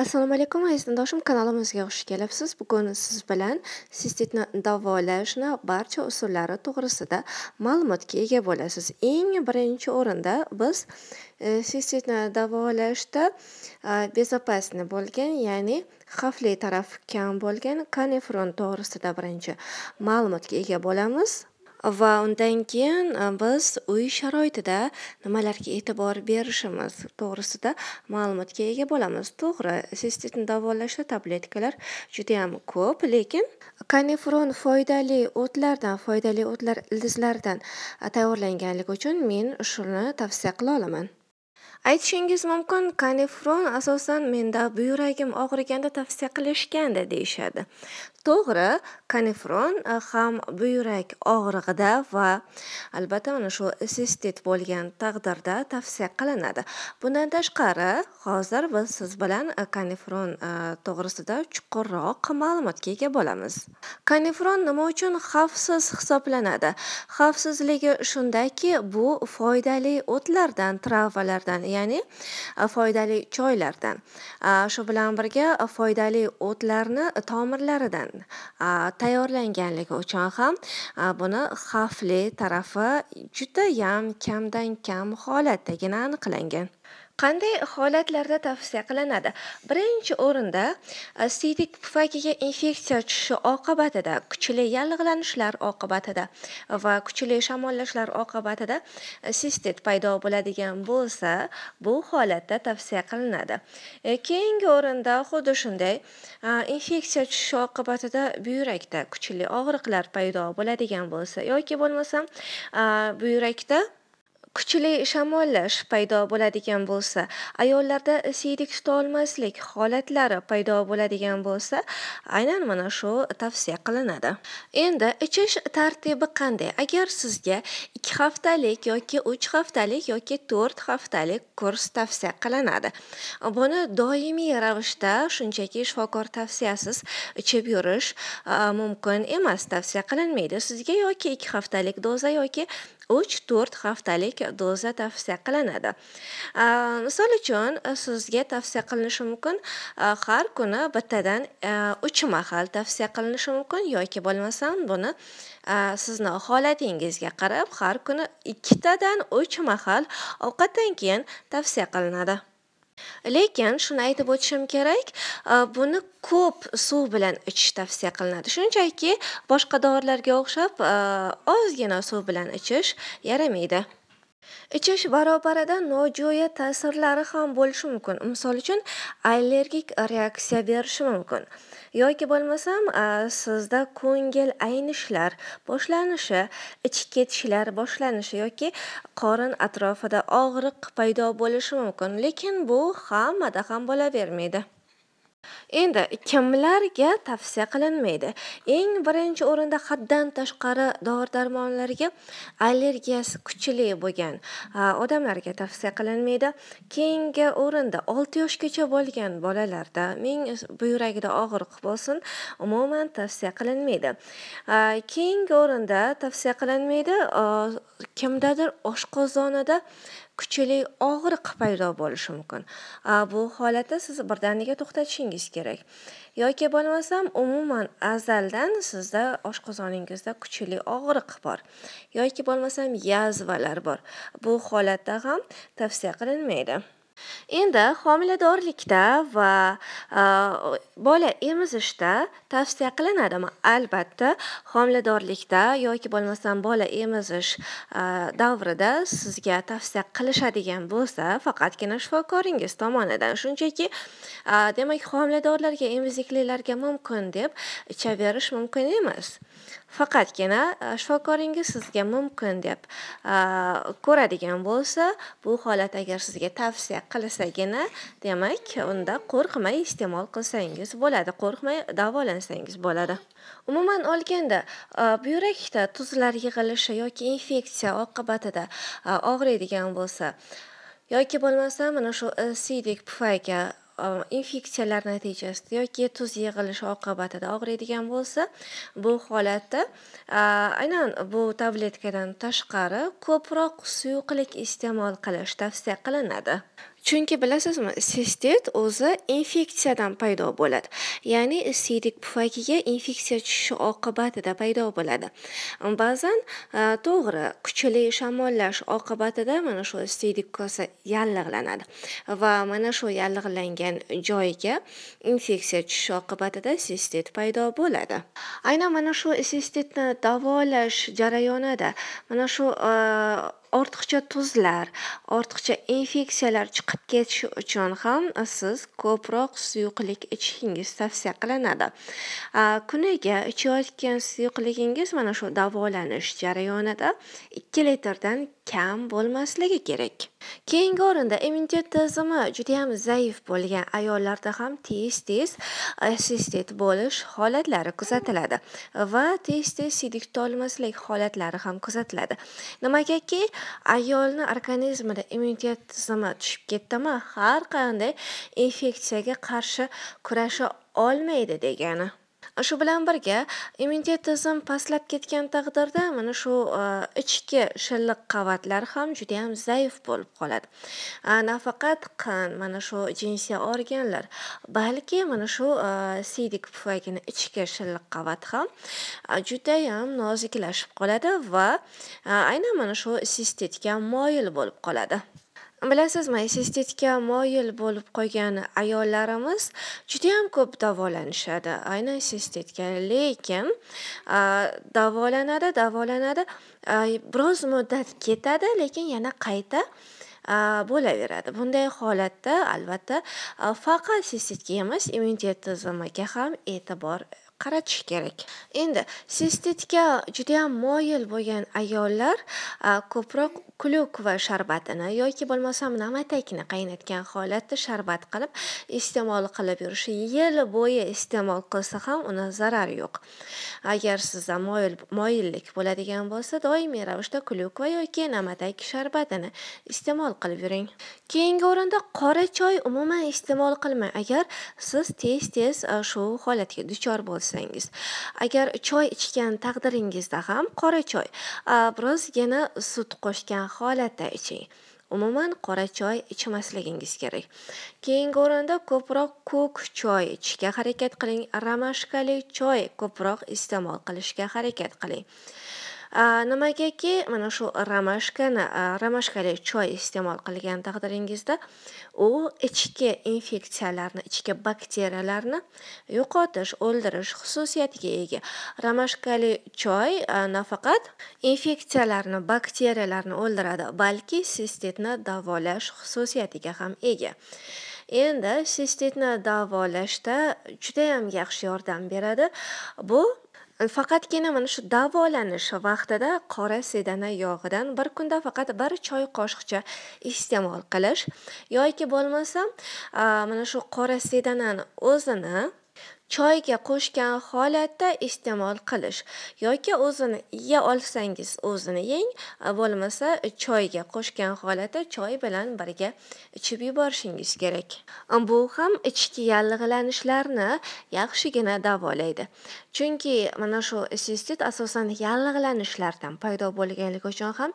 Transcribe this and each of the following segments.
assalomu alaykum aziz do'stlar kanalimizga xush kelibsiz bugun siz bilan sistitni davolashni barcha usullari to'g'risida ma'lumotga ega bo'lasiz eng birinchi o'rinda biz e, sistitni davolashda безопасный e, bo'lgan ya'ni xavfli taraf kam bo'lgan kanifron to'g'risida birinchi ma'lumotga ega bo'lamiz va undan keyin e, biz uy sharoitida nimalarga e'tibor berishimiz to'g'risida ma'lumotga ega bo'lamiz. To'g'ri, sistitni davolashda tabletkalar juda ham ko'p, lekin kanifron foydali o'tlardan, foydali o'tlar ildizlaridan tayyorlanganligi uchun men shuni tavsiya qila olaman. aytishingiz mumkin kanefron asosan menda buyuragim og'riganda tavsiya qilishganda deyishadi to'g'ri kanefron e, ham buyrak og'rig'ida va albatta mana shu sistit bo'lgan taqdirda tavsiya qilinadi bundan tashqari hozir biz siz bilan e, kanefron e, to'g'risida chuqurroq ma'lumotga ega bo'lamiz kanefron nima uchun xavfsiz hisoblanadi xavfsizligi shundaki bu foydali o'tlardan travalardan mahsulotlardan ya'ni e, foydali choylardan e, shu bilan birga e, foydali o'tlarni tomirlaridan tayyorlanganligi uchun ham buni xavfli tarafi judayam kamdan kam holatdagina aniqlangan qanday holatlarda tavsiya qilinadi birinchi o'rinda e, siydik pufagiga infeksiya tushishi oqibatida kuchli yallig'lanishlar oqibatida va kuchli shamollashlar oqibatida e, sistit paydo bo'ladigan bo'lsa bu holatda tavsiya qilinadi e, keyingi o'rinda xuddi shunday infeksiya tushishi oqibatida buyrakda kuchli og'riqlar paydo bo'ladigan bo'lsa yoki bo'lmasam buyrakda Kuchli shamollash paydo bo'ladigan bo'lsa, ayollarda siydik tuta olmaslik holatlari paydo bo'ladigan bo'lsa, aynan mana shu tavsiya qilinadi. Endi ichish tartibi qanday? Agar sizga 2 haftalik yoki 3 haftalik yoki 4 haftalik kurs tavsiya qilinadi. Buni doimiy ravishda, shunchaki shifokor tavsiyasiz ichib yurish mumkin emas, tavsiya qilinmaydi. Sizga yoki 2 haftalik doza yoki 3-4 haftalik doza tavsiya qilinadi misol uchun e, sizga tavsiya qilinishi mumkin e, har kuni bittadan e, uch mahal tavsiya qilinishi mumkin yoki bo'lmasam buni sizni holatingizga qarab har kuni ikkitadan uch mahal ovqatdan keyin tavsiya qilinadi lekin shuni aytib o'tishim kerak buni ko'p suv bilan ichish tavsiya qilinadi shunchaki boshqa dorilarga o'xshab ozgina suv bilan ichish yaramaydi Ichish barobarida nojo'ya ta'sirlari ham bo'lishi mumkin. Misol uchun, allergik reaksiya berishi mumkin yoki bo'lmasam, sizda ko'ngil aynishlar boshlanishi, ichib ketishlar boshlanishi yoki qorin atrofida og'riq paydo bo'lishi mumkin, lekin bu hammada ham bo'lavermaydi. endi kimlarga tavsiya qilinmaydi eng birinchi o'rinda haddan tashqari dori darmonlarga allergiyasi kuchli bo'lgan odamlarga tavsiya qilinmaydi keyingi o'rinda olti yoshgacha bo'lgan bolalarda ming buyragida og'riq bo'lsin umuman tavsiya qilinmaydi keyingi o'rinda tavsiya qilinmaydi kimdadir oshqozonida kuchli og'riq paydo bo'lishi mumkin bu holatda siz birdaniga to'xtatishingiz kerak yoki bo'lmasam umuman azaldan sizda oshqozoningizda kuchli og'riq bor yoki bo'lmasam yazvalar bor bu holatda ham tavsiya qilinmaydi Endi homiladorlikda va e, bola emizishda tavsiya qilinadimi? Albatta, homiladorlikda yoki bo'lmasam bola emizish e, davrida sizga tavsiya qilishadigan bo'lsa, faqatgina shifokoringiz tomonidan. Shunchaki, e, demak, homiladorlarga, emiziklilarga mumkin deb ichaverish mumkin emas. Faqatgina shifokoringiz sizga mumkin deb ko'radigan bo'lsa, bu holat agar sizga tavsiya qilsagina demak unda qo'rqmay iste'mol qilsangiz bo'ladi qo'rqmay davolansangiz bo'ladi umuman olganda e, buyrakda tuzlar yig'ilishi yoki infeksiya oqibatida e, og'riydigan bo'lsa yoki bo'lmasa mana shu siydik pufayka e, infeksiyalar natijasida yoki tuz yig'ilishi oqibatida og'riydigan bo'lsa bu holatda aynan bu tabletkadan tashqari ko'proq suyuqlik iste'mol qilish tavsiya qilinadi chunki bilasizmi sistit o'zi infeksiyadan paydo bo'ladi ya'ni siydik pufagiga infeksiya tushishi oqibatida paydo bo'ladi ba'zan e, to'g'ri kuchli shamollash oqibatida mana shu siydik kosa yallig'lanadi va mana shu yallig'langan joyga infeksiya tushishi oqibatida sistit paydo bo'ladi aynan mana shu sistitni davolash jarayonida mana shu e, ortiqcha tuzlar ortiqcha infeksiyalar chiqib ketishi uchun ham siz ko'proq suyuqlik ichishingiz tavsiya qilinadi kuniga ichayotgan suyuqligingiz mana shu davolanish jarayonida ikki litrdan kam bo'lmasligi kerak keyingi o'rinda immunitet tizimi judayam zaif bo'lgan ayollarda ham tez tez sistit bo'lish holatlari kuzatiladi va tez tez sidik tolmaslik holatlari ham kuzatiladi nimagaki ayolni organizmida immunitet tizimi tushib ketdimi har qanday infeksiyaga qarshi kurasha olmaydi degani shu bilan birga immunitet tizim pastlab ketgan taqdirda mana shu e, ichki shilliq qavatlar ham juda ham zaif bo'lib qoladi e, nafaqat qon mana shu jinsiy organlar balki mana shu e, siydik pufagini ichki shilliq qavati ham judayam noziklashib qoladi va aynan mana shu sistitga moyil bo'lib qoladi Bilasizmi, estetika moyil bo'lib qolgan ayollarimiz judayam ko'p davolanishadi, aynan sistitga lekin davolanadi, davolanadi, biroz muddat ketadi, lekin yana qayta bo'laveradi bunday holatda albatta faqat sistitga emas immunitet tizimiga ham e'tibor qaratish kerak endi sistitga judayam moyil bo'lgan ayollar ko'proq klyukva va sharbatini yoki bo'lmasam namatakni qaynatgan holatda sharbat qilib iste'mol qilib yurishi yil bo'yi iste'mol qilsa ham uni zarari yo'q agar sizda moyil moyillik bo'ladigan bo'lsa doimiy ravishda klyukva va yoki namatak sharbatini iste'mol qilib yuring keyingi o'rinda qora choy umuman iste'mol qilmang agar siz tez tez shu holatga duchor bo'lsangiz tutsangiz agar choy ichgan taqdiringizda ham qora choy birozgina sut qo'shgan holatda iching umuman qora choy ichmasligingiz kerak keyingi o'rinda ko'proq ko'k choy ichishga harakat qiling ramashkali choy ko'proq iste'mol qilishga harakat qiling Nimagaki mana shu ramashkani ramashkali choy iste'mol qilgan taqdiringizda u ichki infeksiyalarni, ichki bakteriyalarni yo'qotish, o'ldirish xususiyatiga ega. Ramashkali choy nafaqat infeksiyalarni, bakteriyalarni o'ldiradi, balki sistitni davolash xususiyatiga ham ega. Endi sistitni davolashda juda ham yaxshi yordam beradi. Bu Э, faqatgina mana shu davolanish vaqtida qora sedana yog'idan bir kunda faqat bir choy qoshiqcha iste'mol qilish yoki bo'lmasa mana shu qora sedanani o'zini choyga qo'shgan holatda iste'mol qilish yoki o'zini ya olsangiz o'zini yeng bo'lmasa choyga qo'shgan holatda choy bilan birga ichib yuborishingiz kerak bu ham ichki yallig'lanishlarni yaxshigina davolaydi chunki mana shu sistit asosan yallig'lanishlardan paydo bo'lganligi uchun ham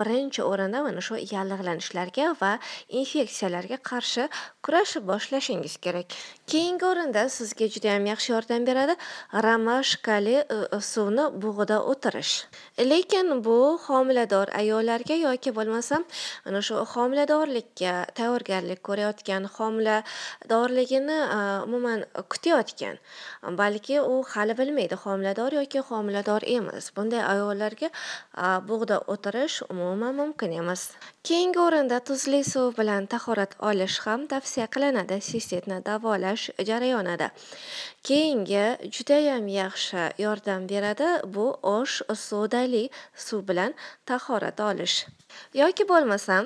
birinchi o'rinda mana shu yallig'lanishlarga va infeksiyalarga qarshi kurashib boshlashingiz kerak keyingi o'rinda sizga juda ham yaxshi yordam beradi ramashkali e, e, suvni bug'ida o'tirish lekin bu homilador ayollarga yoki bo'lmasam ana shu homiladorlikka tayyorgarlik ko'rayotgan homiladorligini e, umuman kutayotgan balki u hali bilmaydi homilador yoki homilador emas bunday ayollarga bug'da o'tirish umuman mumkin emas keyingi o'rinda tuzli suv bilan tahorat olish ham tavsiya qilinadi sistitni davolash jarayonida keyingi judayam yaxshi yordam beradi bu osh sodali suv bilan tahorat olish yoki bo'lmasam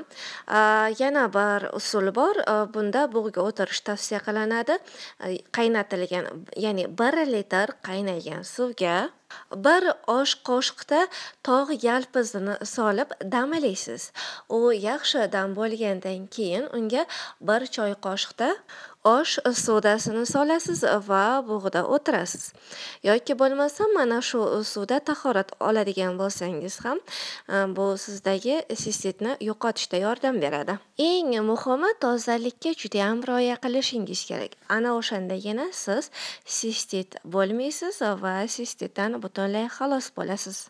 yana bir usul bor bunda bug'ga o'tirish tavsiya qilinadi qaynatilgan ya'ni bir litr qaynagan suvga bir osh qoshiqda tog' yalpizini solib dam olasiz u yaxshi dam bo'lgandan keyin unga bir choy qoshiqda osh sodasini solasiz va bug'da o'tirasiz yoki bo'lmasa mana shu suvda tahorat oladigan bo'lsangiz ham bu sizdagi assistentni yo'qotishda yordam beradi eng muhimi tozalikka juda ham rioya qilishingiz kerak ana o'shandagina siz sistit bo'lmaysiz va sistitdan butunlay xalos bo'lasiz